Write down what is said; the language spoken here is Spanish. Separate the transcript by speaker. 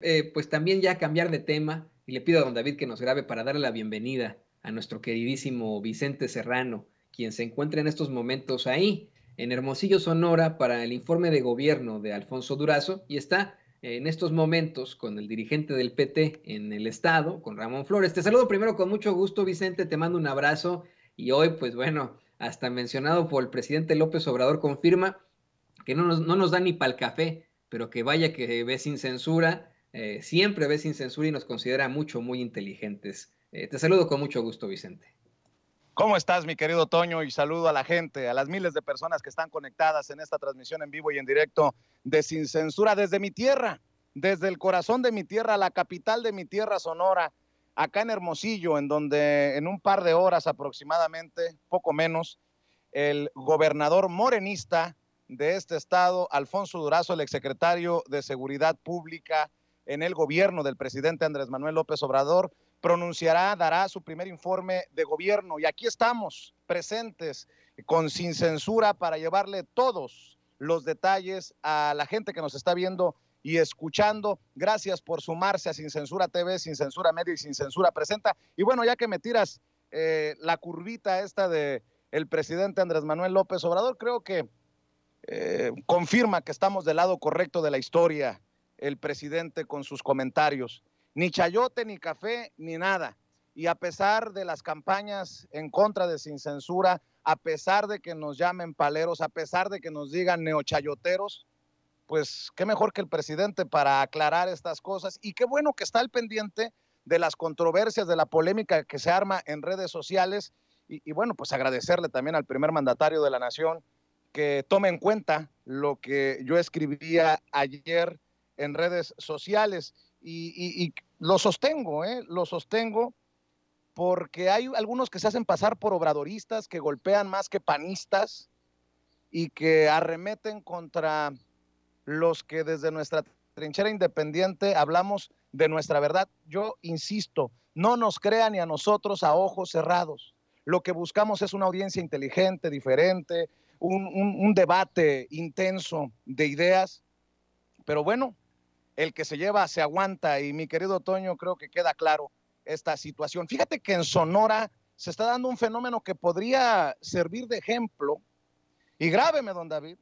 Speaker 1: Eh, pues también ya cambiar de tema y le pido a don David que nos grabe para darle la bienvenida a nuestro queridísimo Vicente Serrano, quien se encuentra en estos momentos ahí, en Hermosillo, Sonora, para el informe de gobierno de Alfonso Durazo y está en estos momentos con el dirigente del PT en el estado, con Ramón Flores. Te saludo primero con mucho gusto, Vicente, te mando un abrazo y hoy, pues bueno, hasta mencionado por el presidente López Obrador confirma que no nos, no nos da ni para el café, pero que vaya que ve sin censura eh, siempre ve sin censura y nos considera mucho, muy inteligentes. Eh, te saludo con mucho gusto, Vicente. ¿Cómo estás, mi querido Toño? Y saludo a la gente, a las miles de personas que están conectadas
Speaker 2: en esta transmisión en vivo y en directo de Sin Censura desde mi tierra, desde el corazón de mi tierra, la capital de mi tierra, Sonora, acá en Hermosillo, en donde en un par de horas aproximadamente, poco menos, el gobernador morenista de este estado, Alfonso Durazo, el exsecretario de Seguridad Pública, en el gobierno del presidente Andrés Manuel López Obrador, pronunciará, dará su primer informe de gobierno. Y aquí estamos, presentes, con sin censura, para llevarle todos los detalles a la gente que nos está viendo y escuchando. Gracias por sumarse a Sin Censura TV, Sin Censura Media y Sin Censura Presenta. Y bueno, ya que me tiras eh, la curvita esta de el presidente Andrés Manuel López Obrador, creo que eh, confirma que estamos del lado correcto de la historia el presidente con sus comentarios. Ni chayote, ni café, ni nada. Y a pesar de las campañas en contra de Sin Censura, a pesar de que nos llamen paleros, a pesar de que nos digan neochayoteros, pues qué mejor que el presidente para aclarar estas cosas. Y qué bueno que está al pendiente de las controversias, de la polémica que se arma en redes sociales. Y, y, bueno, pues agradecerle también al primer mandatario de la nación que tome en cuenta lo que yo escribía ayer en redes sociales. Y, lo sostengo, ¿eh? lo sostengo porque hay algunos que se hacen pasar por obradoristas, que golpean más que panistas y que arremeten contra los que desde nuestra trinchera independiente hablamos de nuestra verdad. Yo insisto, no nos crean ni a nosotros a ojos cerrados. Lo que buscamos es una audiencia inteligente, diferente, un, un debate intenso de ideas. Pero bueno, el que se lleva se aguanta y mi querido Toño creo que queda claro esta situación. Fíjate que en Sonora se está dando un fenómeno que podría servir de ejemplo y grábeme, don David,